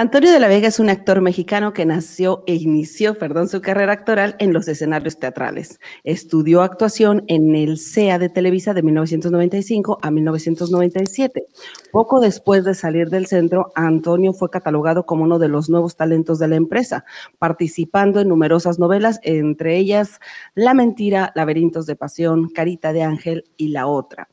Antonio de la Vega es un actor mexicano que nació e inició, perdón, su carrera actoral en los escenarios teatrales. Estudió actuación en el CEA de Televisa de 1995 a 1997. Poco después de salir del centro, Antonio fue catalogado como uno de los nuevos talentos de la empresa, participando en numerosas novelas, entre ellas La Mentira, Laberintos de Pasión, Carita de Ángel y La Otra.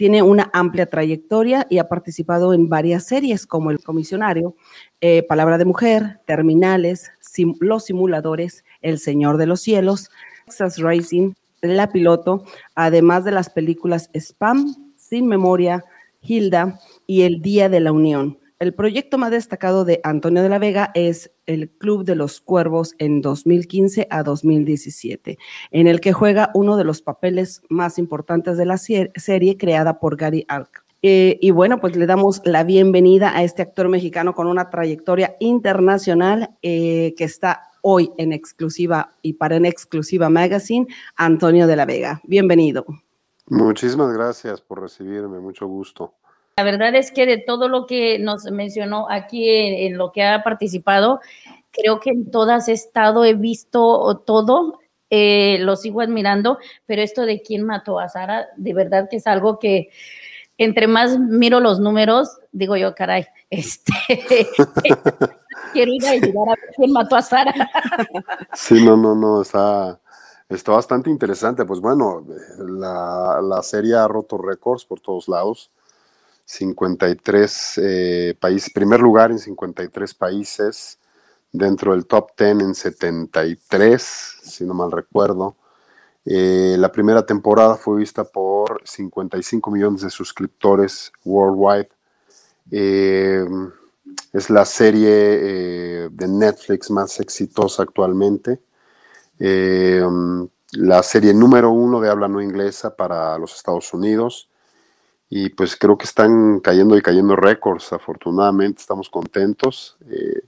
Tiene una amplia trayectoria y ha participado en varias series como El Comisionario, eh, Palabra de Mujer, Terminales, Los Simuladores, El Señor de los Cielos, Texas Racing, La Piloto, además de las películas Spam, Sin Memoria, Hilda y El Día de la Unión. El proyecto más destacado de Antonio de la Vega es el Club de los Cuervos en 2015 a 2017, en el que juega uno de los papeles más importantes de la serie creada por Gary Ark. Eh, y bueno, pues le damos la bienvenida a este actor mexicano con una trayectoria internacional eh, que está hoy en exclusiva y para en exclusiva magazine, Antonio de la Vega. Bienvenido. Muchísimas gracias por recibirme, mucho gusto. La verdad es que de todo lo que nos mencionó aquí en, lo que ha participado, creo que en todas he estado, he visto todo, eh, lo sigo admirando, pero esto de quién mató a Sara, de verdad que es algo que entre más miro los números, digo yo, caray, este, quiero ir a ayudar a ver quién mató a Sara. sí, no, no, no, está, está bastante interesante. Pues bueno, eh, la, la serie ha roto récords por todos lados. 53 eh, países, primer lugar en 53 países, dentro del top 10 en 73, si no mal recuerdo. Eh, la primera temporada fue vista por 55 millones de suscriptores worldwide. Eh, es la serie de Netflix más exitosa actualmente. la serie número uno de habla no inglesa para los Estados Unidos y pues creo que están cayendo y cayendo récords, afortunadamente estamos contentos. Eh,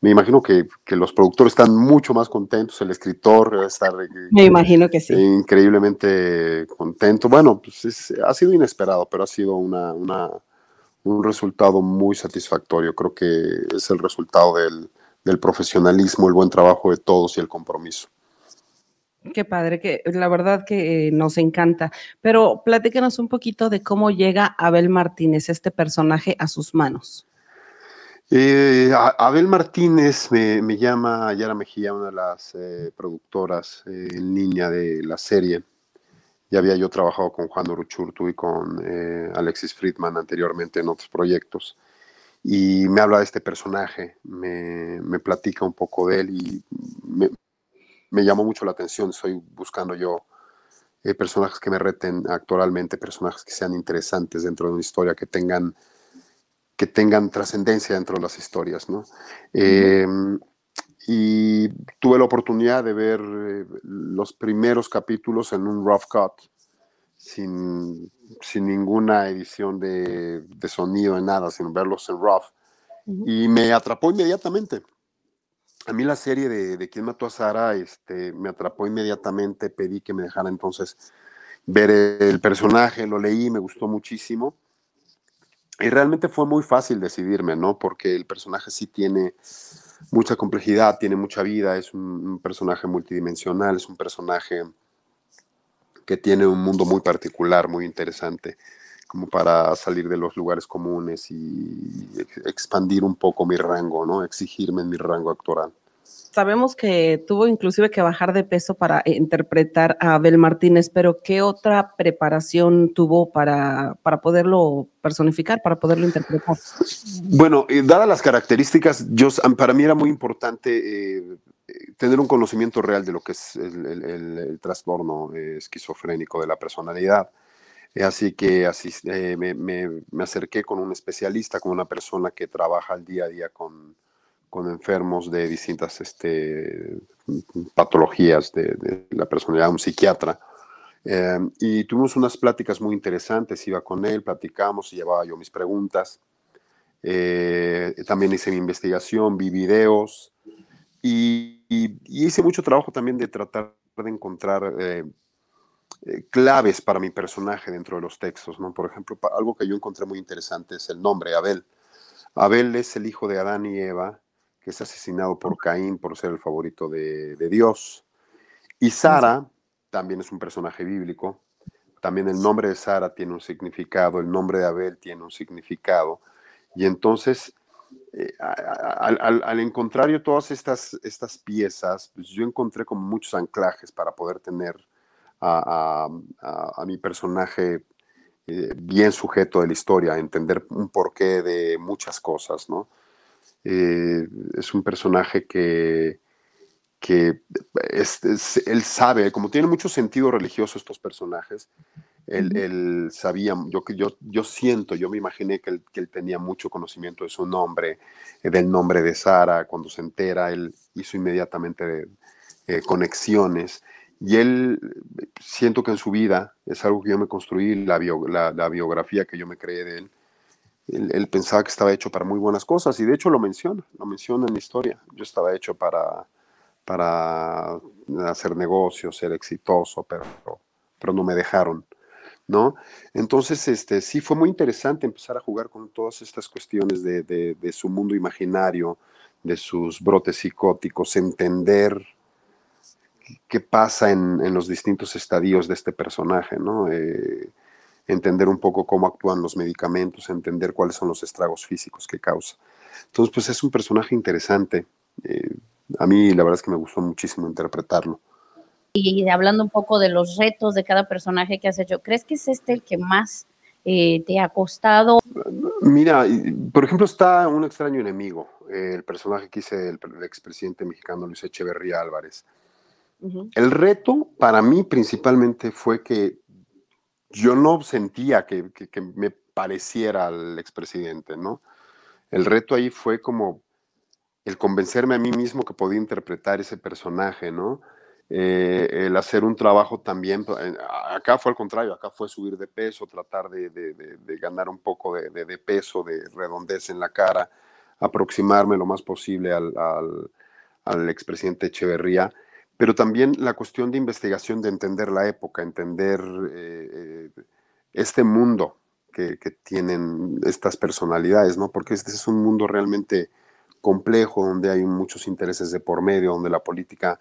me imagino que, los productores están mucho más contentos, el escritor debe estar eh, increíblemente contento. Bueno, pues ha sido inesperado, pero ha sido una, un resultado muy satisfactorio. Creo que es el resultado del profesionalismo, el buen trabajo de todos y el compromiso. Qué padre, que la verdad que eh, nos encanta. Pero platícanos un poquito de cómo llega Abel Martínez, este personaje, a sus manos. Eh, Abel Martínez me, llama Yara Mejía, una de las eh, productoras en línea de la serie. Ya había yo trabajado con Juan Doruchurtu y con Alexis Friedman anteriormente en otros proyectos. Y me habla de este personaje, me, me platica un poco de él y me, me llamó mucho la atención. Soy buscando yo eh, personajes que me reten actualmente, personajes que sean interesantes dentro de una historia, que tengan, que tengan trascendencia dentro de las historias, ¿no? Em, y tuve la oportunidad de ver eh, los primeros capítulos en un rough cut, sin, ninguna edición de, de sonido, de nada, sin verlos en rough. Y me atrapó inmediatamente a mí la serie de, quién mató a Sara este, me atrapó inmediatamente, pedí que me dejara entonces ver el personaje, lo leí, me gustó muchísimo. Y realmente fue muy fácil decidirme, ¿no? Porque el personaje sí tiene mucha complejidad, tiene mucha vida, es un personaje multidimensional, es un personaje que tiene un mundo muy particular, muy interesante como para salir de los lugares comunes y expandir un poco mi rango, ¿no? Exigirme en mi rango actoral. Sabemos que tuvo inclusive que bajar de peso para e, interpretar a Abel Martínez, pero ¿qué otra preparación tuvo para, poderlo personificar, para poderlo interpretar? Bueno, eh, dadas las características, yo, para mí era muy importante eh, eh, tener un conocimiento real de lo que es el, trastorno esquizofrénico de la personalidad. Eh, así que eh, me, acerqué con un especialista, con una persona que trabaja el día a día con, enfermos de distintas este, patologías de, la personalidad, un psiquiatra. Eh, y tuvimos unas pláticas muy interesantes, iba con él, platicamos, llevaba yo mis preguntas. también hice mi investigación, vi videos y, y, hice mucho trabajo también de tratar de encontrar eh, claves para mi personaje dentro de los textos, ¿no? Por ejemplo, algo que yo encontré muy interesante es el nombre, Abel. Abel es el hijo de Adán y Eva, que es asesinado por Caín por ser el favorito de, Dios. Y Sara también es un personaje bíblico. También el nombre de Sara tiene un significado, el nombre de Abel tiene un significado. Y entonces, eh, al, encontrar yo todas estas, estas piezas, pues yo encontré como muchos anclajes para poder tener a, mi personaje eh, bien sujeto de la historia, a entender un porqué de muchas cosas, ¿no? Eh, es un personaje que, él sabe, como tiene mucho sentido religioso estos personajes, él, sabía, yo, yo, yo siento, yo me imaginé que él, tenía mucho conocimiento de su nombre, eh, del nombre de Sara, cuando se entera, él hizo inmediatamente conexiones y él, siento que en su vida, es algo que yo me construí, la, la, biografía que yo me creé de él, él, pensaba que estaba hecho para muy buenas cosas y de hecho lo menciona, lo menciona en la historia. Yo estaba hecho para, para hacer negocios, ser exitoso, pero, pero no me dejaron. ¿No? Entonces, este, sí fue muy interesante empezar a jugar con todas estas cuestiones de su mundo imaginario, de sus brotes psicóticos, entender qué pasa en, los distintos estadios de este personaje, ¿no? Eh, entender un poco cómo actúan los medicamentos, entender cuáles son los estragos físicos que causa. Entonces, pues es un personaje interesante. Eh, a mí la verdad es que me gustó muchísimo interpretarlo. Y hablando un poco de los retos de cada personaje que has hecho, ¿crees que es este el que más eh, te ha costado? Mira, por ejemplo, está un extraño enemigo, el personaje que hice el, el expresidente mexicano Luis Echeverría Álvarez. El reto para mí principalmente fue que yo no sentía que, me pareciera al expresidente, ¿no? El reto ahí fue como el convencerme a mí mismo que podía interpretar ese personaje, ¿no? Eh, el hacer un trabajo también, pues, acá fue al contrario, acá fue subir de peso, tratar de, ganar un poco de, peso, de redondez en la cara, aproximarme lo más posible al, al expresidente Echeverría pero también la cuestión de investigación, de entender la época, entender eh, eh, este mundo que, tienen estas personalidades, ¿no? Porque este es un mundo realmente complejo, donde hay muchos intereses de por medio, donde la política,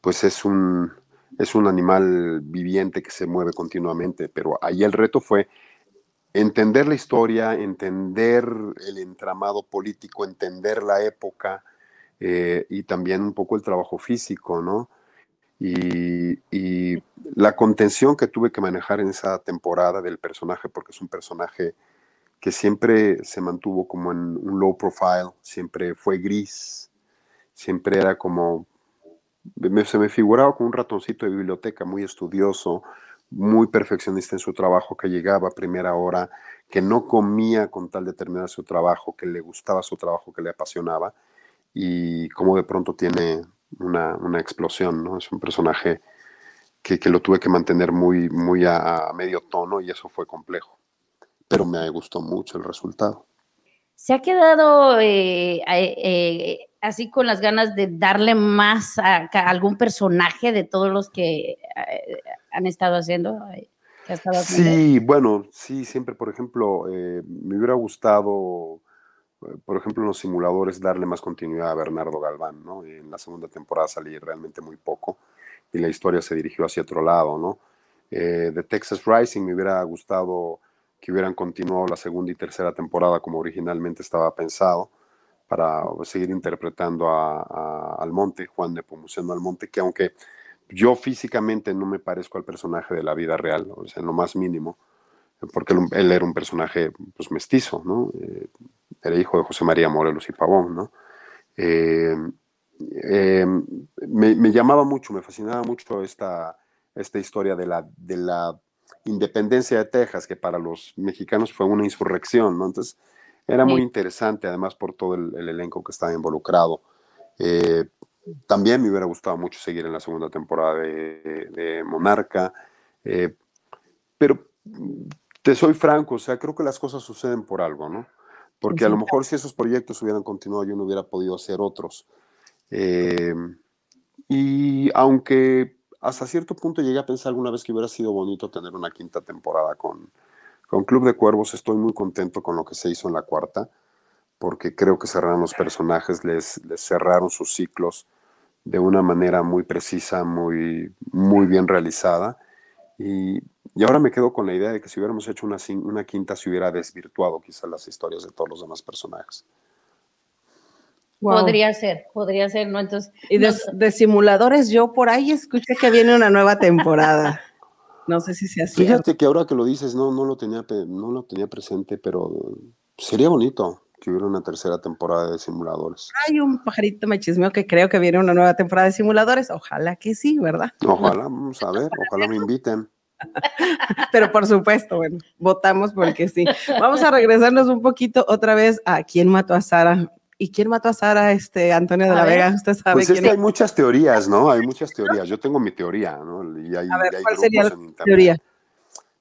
pues es es un animal viviente que se mueve continuamente, pero ahí el reto fue entender la historia, entender el entramado político, entender la época, eh, y también un poco el trabajo físico, ¿no? Y, la contención que tuve que manejar en esa temporada del personaje, porque es un personaje que siempre se mantuvo como en un low profile, siempre fue gris, siempre era como, se me figuraba como un ratoncito de biblioteca, muy estudioso, muy perfeccionista en su trabajo, que llegaba a primera hora, que no comía con tal de su trabajo, que le gustaba su trabajo, que le apasionaba y cómo de pronto tiene una, una explosión, ¿no? Es un personaje que, que, lo tuve que mantener muy, muy a, medio tono y eso fue complejo, pero me gustó mucho el resultado se ha quedado eh, eh, eh, así con las ganas de darle más a, algún personaje de todos los que han estado haciendo. sí, bueno, sí, siempre, por ejemplo, me hubiera gustado por ejemplo, en los simuladores, darle más continuidad a Bernardo Galván, ¿no? En la segunda temporada salí realmente muy poco y la historia se dirigió hacia otro lado, ¿no? Eh, de Texas Rising me hubiera gustado que hubieran continuado la segunda y tercera temporada como originalmente estaba pensado para seguir interpretando a, Almonte, Juan de Pomuceno Almonte, que aunque yo físicamente no me parezco al personaje de la vida real, o sea, en lo más mínimo, porque él, era un personaje pues, mestizo, ¿no? Eh, era hijo de José María Morelos y Pavón, ¿no? Eh, eh, me, llamaba mucho, me fascinaba mucho esta, esta historia de la, de la independencia de Texas, que para los mexicanos fue una insurrección, ¿no? Entonces, era muy interesante, además, por todo el, elenco que estaba involucrado. Eh, también me hubiera gustado mucho seguir en la segunda temporada de, Monarca, pero te soy franco, o sea, creo que las cosas suceden por algo, ¿no? Porque a lo mejor si esos proyectos hubieran continuado, yo no hubiera podido hacer otros. Eh, y aunque hasta cierto punto llegué a pensar alguna vez que hubiera sido bonito tener una quinta temporada con, con Club de Cuervos, estoy muy contento con lo que se hizo en la cuarta, porque creo que cerraron los personajes, les, les cerraron sus ciclos de una manera muy precisa, muy, muy bien realizada. Y y ahora me quedo con la idea de que si hubiéramos hecho una, quinta se hubiera desvirtuado quizás las historias de todos los demás personajes. Podría ser, podría ser, ¿no? Entonces. Y de, simuladores, yo por ahí escuché que viene una nueva temporada. no sé si se hace. Fíjate que ahora que lo dices, no, no lo tenía, no lo tenía presente, pero sería bonito que hubiera una tercera temporada de simuladores. Hay un pajarito me chismeó que creo que viene una nueva temporada de simuladores. Ojalá que sí, ¿verdad? Ojalá, vamos a ver, ojalá me inviten. Pero por supuesto, bueno, votamos porque sí. Vamos a regresarnos un poquito otra vez a quién mató a Sara. ¿Y quién mató a Sara, este, Antonio de la Vega? Usted sabe pues es que hay muchas teorías, ¿no? Hay muchas teorías. Yo tengo mi teoría, ¿no? Y hay, a ver, ¿cuál sería la teoría?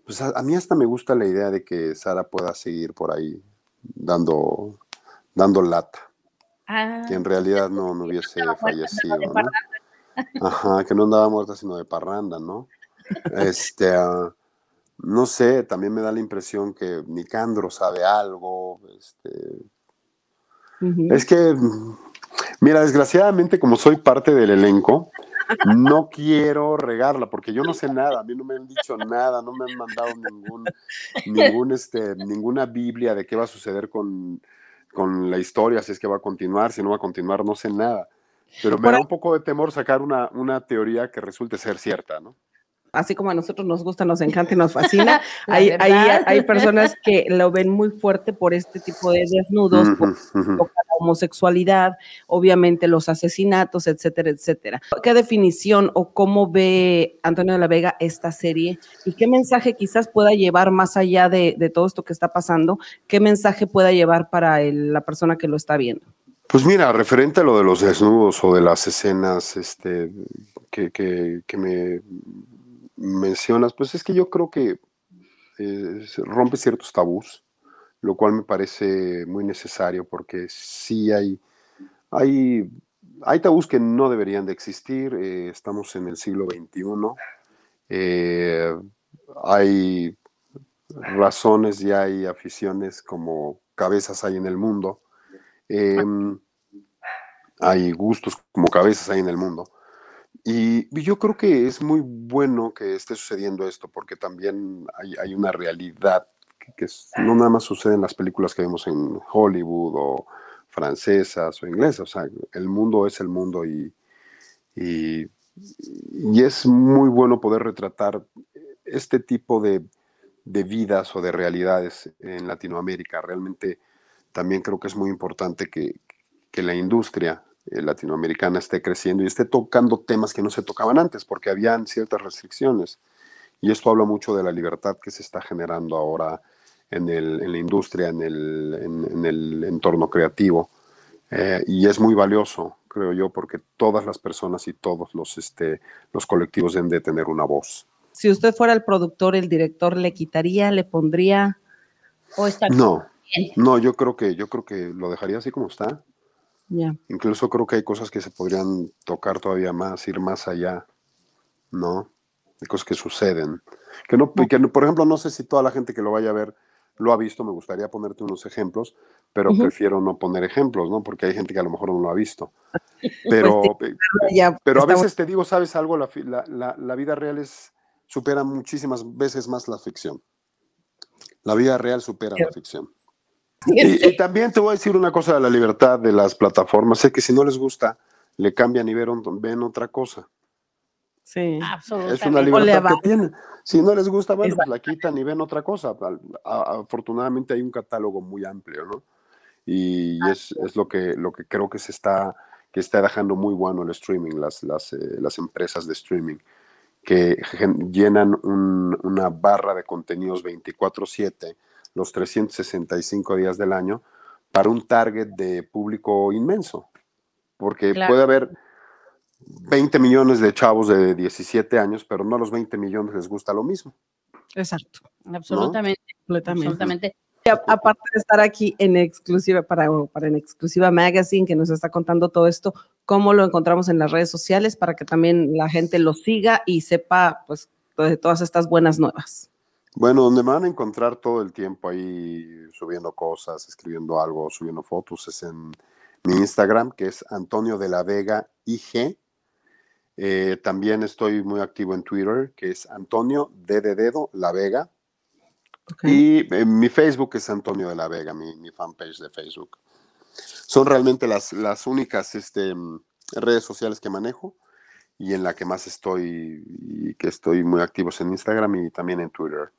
Pues a, mí hasta me gusta la idea de que Sara pueda seguir por ahí dando, dando lata. Ah. que en realidad no, hubiese fallecido, Ajá, que no andaba muerta sino de parranda, ¿no? Este, ah, no sé, también me da la impresión que Nicandro sabe algo. Este, Es que, mira, desgraciadamente, como soy parte del elenco, no quiero regarla porque yo no sé nada, a mí no me han dicho nada, no me han mandado ningún, ningún este, ninguna Biblia de qué va a suceder con, con, la historia, si es que va a continuar, si no va a continuar, no sé nada. Pero me da un poco de temor sacar una, una teoría que resulte ser cierta, ¿no? así como a nosotros nos gusta, nos encanta y nos fascina, hay, personas que lo ven muy fuerte por este tipo de desnudos, por, la homosexualidad, obviamente los asesinatos, etcétera, etcétera. ¿Qué definición o cómo ve Antonio de la Vega esta serie y qué mensaje quizás pueda llevar más allá de, todo esto que está pasando? ¿Qué mensaje pueda llevar para la persona que lo está viendo? Pues mira, referente a lo de los desnudos o de las escenas este, que me mencionas, pues es que yo creo que eh, rompe ciertos tabús, lo cual me parece muy necesario porque sí hay, hay, hay tabús que no deberían de existir, eh, estamos en el siglo XXI, eh, hay razones y hay aficiones como cabezas hay en el mundo, em, hay gustos como cabezas hay en el mundo. Y yo creo que es muy bueno que esté sucediendo esto, porque también hay, una realidad que, no nada más sucede en las películas que vemos en Hollywood o francesas o inglesas. O sea, el mundo es el mundo y, y, es muy bueno poder retratar este tipo de, vidas o de realidades en Latinoamérica. Realmente también creo que es muy importante que, que la industria eh, latinoamericana esté creciendo y esté tocando temas que no se tocaban antes porque habían ciertas restricciones. Y esto habla mucho de la libertad que se está generando ahora en, el, en la industria, en el, en, el entorno creativo. Eh, y es muy valioso, creo yo, porque todas las personas y todos los, este, los colectivos deben de tener una voz. Si usted fuera el productor, el director, ¿le quitaría, le pondría o está No, no, yo creo que, yo creo que lo dejaría así como está. Incluso creo que hay cosas que se podrían tocar todavía más, ir más allá, ¿no? Hay cosas que suceden. Que no, por ejemplo, no sé si toda la gente que lo vaya a ver lo ha visto, me gustaría ponerte unos ejemplos, pero prefiero no poner ejemplos, ¿no? Porque hay gente que a lo mejor no lo ha visto. Pues pero, eh, pero a veces te digo, ¿sabes algo? La, vida real supera muchísimas veces más la ficción. La vida real supera la ficción. Y, también te voy a decir una cosa de la libertad de las plataformas, es que si no les gusta, le cambian y ven, otra cosa. Sí, Es una libertad que tienen. Si no les gusta, bueno, pues la quitan y ven otra cosa. Afortunadamente hay un catálogo muy amplio, ¿no? Y es, lo, que, lo que creo que se está, que está dejando muy bueno el streaming, las, las, eh, las empresas de streaming, que llenan una barra de contenidos 24/7 los 365 días del año para un target de público inmenso, porque puede haber 20 millones de chavos de 17 años, pero no a los 20 millones les gusta lo mismo. Exacto, absolutamente, completamente. Y aparte de estar aquí en exclusiva para, para en exclusiva magazine que nos está contando todo esto, cómo lo encontramos en las redes sociales para que también la gente lo siga y sepa pues todas estas buenas nuevas. Bueno, donde me van a encontrar todo el tiempo ahí subiendo cosas, escribiendo algo, subiendo fotos, es en mi Instagram, que es Antonio de la Vega IG. Eh, también estoy muy activo en Twitter, que es Antonio de, Dedo La Vega. Y eh, mi Facebook es Antonio de la Vega, mi, fanpage de Facebook. Son realmente las, las únicas este, redes sociales que manejo y en la que más estoy y que estoy muy activos en Instagram y también en Twitter.